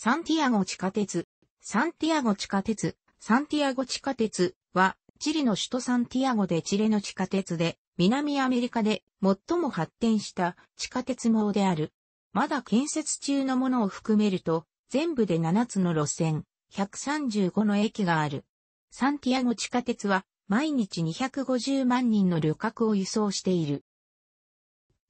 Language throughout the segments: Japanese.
サンティアゴ地下鉄。サンティアゴ地下鉄。サンティアゴ地下鉄は、チリの首都サンティアゴでチレの地下鉄で、南アメリカで最も発展した地下鉄網である。まだ建設中のものを含めると、全部で7つの路線、135の駅がある。サンティアゴ地下鉄は、毎日250万人の旅客を輸送している。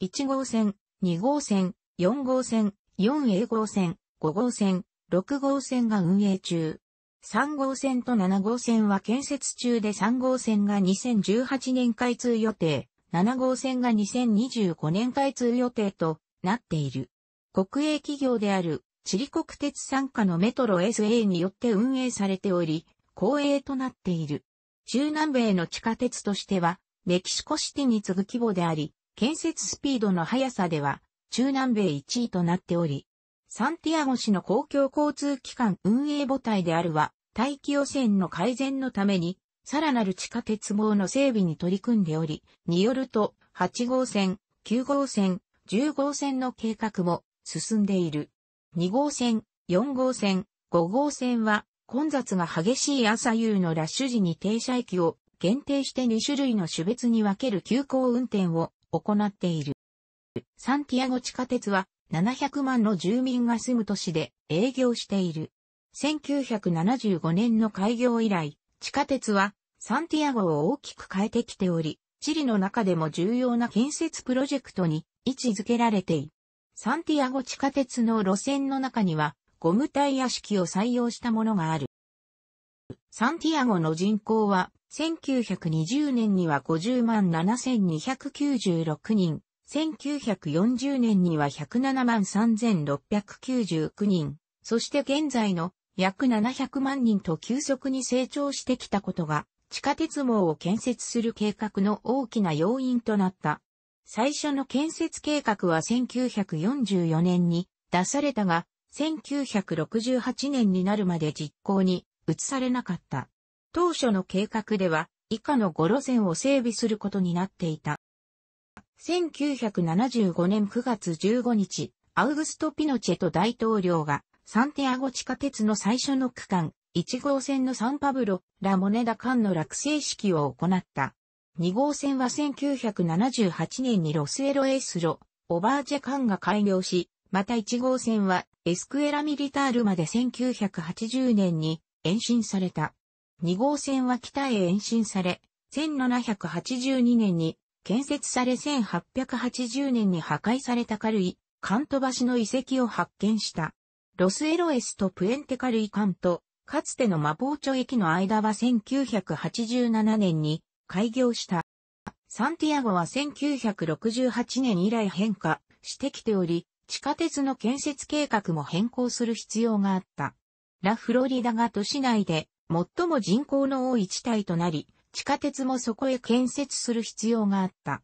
1号線、2号線、4号線、4A 号線、5号線、6号線が運営中。3号線と7号線は建設中で3号線が2018年開通予定、7号線が2025年開通予定となっている。国営企業であるチリ国鉄参加のメトロ SA によって運営されており、公営となっている。中南米の地下鉄としては、メキシコシティに次ぐ規模であり、建設スピードの速さでは、中南米1位となっており、サンティアゴ市の公共交通機関運営母体であるは、大気汚染の改善のために、さらなる地下鉄網の整備に取り組んでおり、によると、8号線、9号線、10号線の計画も進んでいる。2号線、4号線、5号線は、混雑が激しい朝夕のラッシュ時に停車駅を限定して2種類の種別に分ける急行運転を行っている。サンティアゴ地下鉄は700万の住民が住む都市で営業している。1975年の開業以来、地下鉄はサンティアゴを大きく変えてきており、チリの中でも重要な建設プロジェクトに位置づけられている。サンティアゴ地下鉄の路線の中には、ゴムタイヤ式を採用したものがある。サンティアゴの人口は、1920年には50万7296人、1940年には107万3699人、そして現在の約700万人と急速に成長してきたことが、地下鉄網を建設する計画の大きな要因となった。最初の建設計画は1944年に出されたが、1968年になるまで実行に移されなかった。当初の計画では以下の5路線を整備することになっていた。1975年9月15日、アウグスト・ピノチェト大統領がサンティアゴ地下鉄の最初の区間、1号線のサンパブロ、ラモネダ間の落成式を行った。2号線は1978年にロスエロエスロ、オバージェ間が開業し、また1号線はエスクエラミリタールまで1980年に延伸された。2号線は北へ延伸され、1782年に建設され1880年に破壊された軽い、カント橋の遺跡を発見した。ロスエロエスとプエンテカルイカント、かつての魔法町駅の間は1987年に開業した。サンティアゴは1968年以来変化してきており、地下鉄の建設計画も変更する必要があった。ラ・フロリダが都市内で最も人口の多い地帯となり、地下鉄もそこへ建設する必要があった。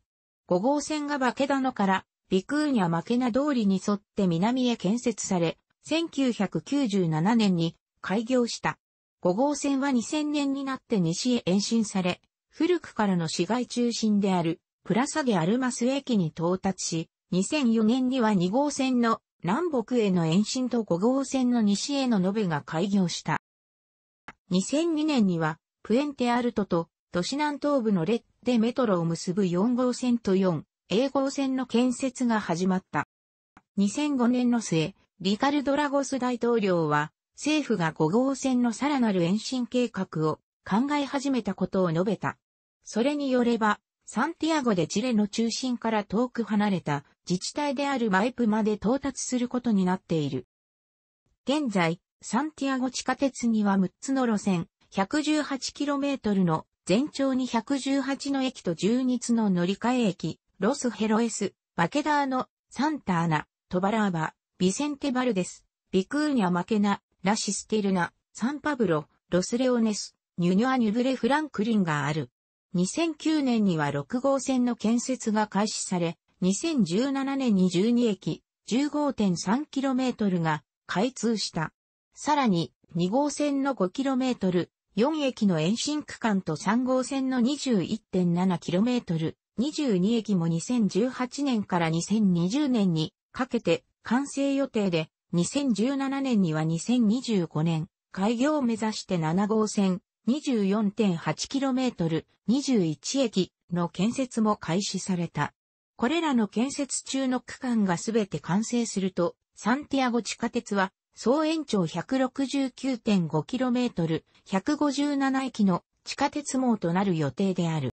5号線がバケダノからビクーニャ・マケナ通りに沿って南へ建設され、1997年に開業した。5号線は2000年になって西へ延伸され、古くからの市街中心であるプラサゲ・アルマス駅に到達し、2004年には2号線の南北への延伸と5号線の西への延べが開業した。2002年にはプエンテアルトと都市南東部のレッデメトロを結ぶ4号線と4、A 号線の建設が始まった。2005年の末、リカルド・ラゴス大統領は、政府が5号線のさらなる延伸計画を考え始めたことを述べた。それによれば、サンティアゴでチレの中心から遠く離れた自治体であるマイプまで到達することになっている。現在、サンティアゴ地下鉄には6つの路線、118km の全長に1 8の駅と12つの乗り換え駅、ロスヘロエス、バケダーノ、サンターナ、トバラーバ、ビセンテバルデス、ビクーニャマケナ、ラシステルナ、サンパブロ、ロスレオネス、ニュニュアニュブレフランクリンがある。2009年には6号線の建設が開始され、2017年に12駅、15.3km が開通した。さらに、2号線の 5km、4駅の延伸区間と3号線の 21.7km、22駅も2018年から2020年にかけて完成予定で、2017年には2025年、開業を目指して7号線、24.8km、21駅の建設も開始された。これらの建設中の区間がすべて完成すると、サンティアゴ地下鉄は総延長 169.5km、157駅の地下鉄網となる予定である。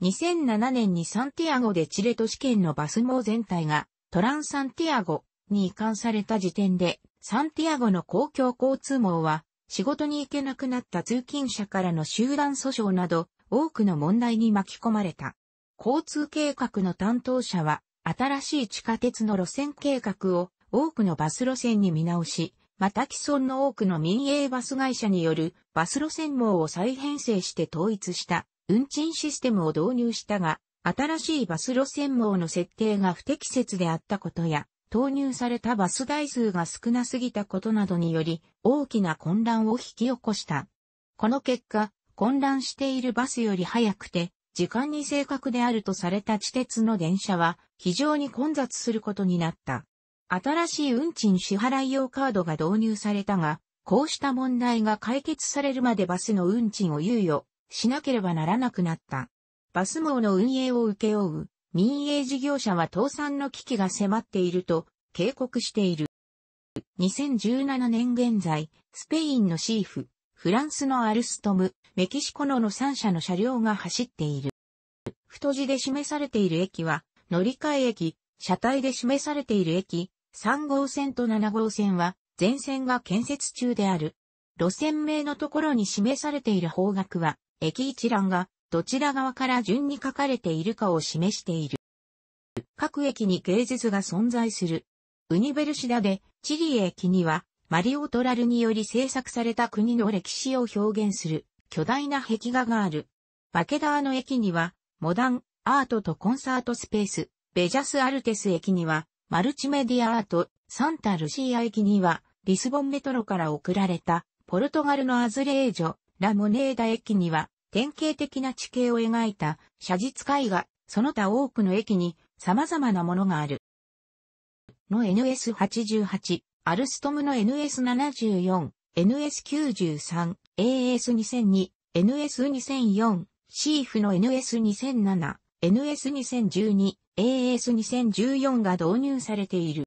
2007年にサンティアゴでチレ都市圏のバス網全体がトランサンティアゴに移管された時点で、サンティアゴの公共交通網は仕事に行けなくなった通勤者からの集団訴訟など多くの問題に巻き込まれた。交通計画の担当者は新しい地下鉄の路線計画を多くのバス路線に見直し、また既存の多くの民営バス会社によるバス路線網を再編成して統一した運賃システムを導入したが、新しいバス路線網の設定が不適切であったことや、投入されたバス台数が少なすぎたことなどにより、大きな混乱を引き起こした。この結果、混乱しているバスより早くて、時間に正確であるとされた地鉄の電車は、非常に混雑することになった。新しい運賃支払い用カードが導入されたが、こうした問題が解決されるまでバスの運賃を猶予しなければならなくなった。バス網の運営を請け負う民営事業者は倒産の危機が迫っていると警告している。2017年現在、スペインのシーフ、フランスのアルストム、メキシコのの3社の車両が走っている。太字で示されている駅は、乗り換え駅、車体で示されている駅、3号線と7号線は全線が建設中である。路線名のところに示されている方角は、駅一覧がどちら側から順に書かれているかを示している。各駅に芸術が存在する。ウニベルシダで、チリ駅には、マリオ・トラルにより制作された国の歴史を表現する巨大な壁画がある。バケダーの駅には、モダン、アートとコンサートスペース、ベジャス・アルテス駅には、マルチメディアアート、サンタルシア駅には、リスボンメトロから送られた、ポルトガルのアズレージョ、ラモネーダ駅には、典型的な地形を描いた写実絵画、その他多くの駅に様々なものがある。の NS88、アルストムの NS74、NS93、AS2002、NS2004、シーフの NS2007、NS2012、AS2014 が導入されている。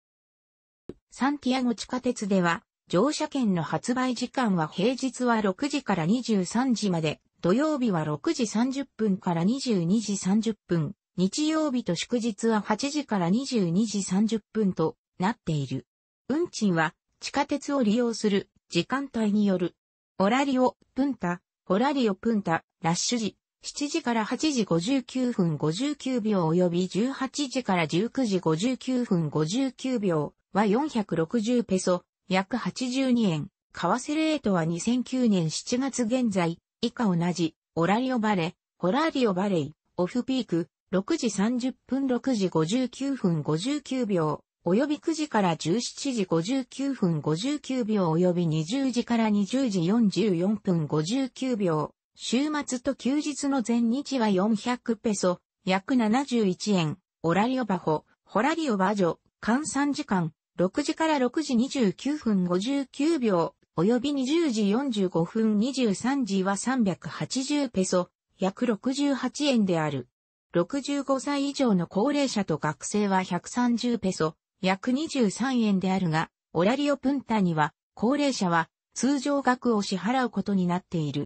サンティアゴ地下鉄では、乗車券の発売時間は平日は6時から23時まで、土曜日は6時30分から22時30分、日曜日と祝日は8時から22時30分となっている。運賃は地下鉄を利用する時間帯による。オラリオ、プンタ、ホラリオプンタ、ラッシュ時、7時から8時59分59秒及び18時から19時59分59秒は460ペソ、約82円。為替レートは2009年7月現在、以下同じ、オラリオバレ、ホラリオバレイ、オフピーク、6時30分6時59分59秒、及び9時から17時59分59秒及び20時から20時44分59秒、週末と休日の全日は400ペソ、約71円、オラリオバホ、ホラリオバジョ、換算時間、6時から6時29分59秒、及び20時45分23時は380ペソ、約68円である。65歳以上の高齢者と学生は130ペソ、約23円であるが、オラリオプンタには、高齢者は通常額を支払うことになっている。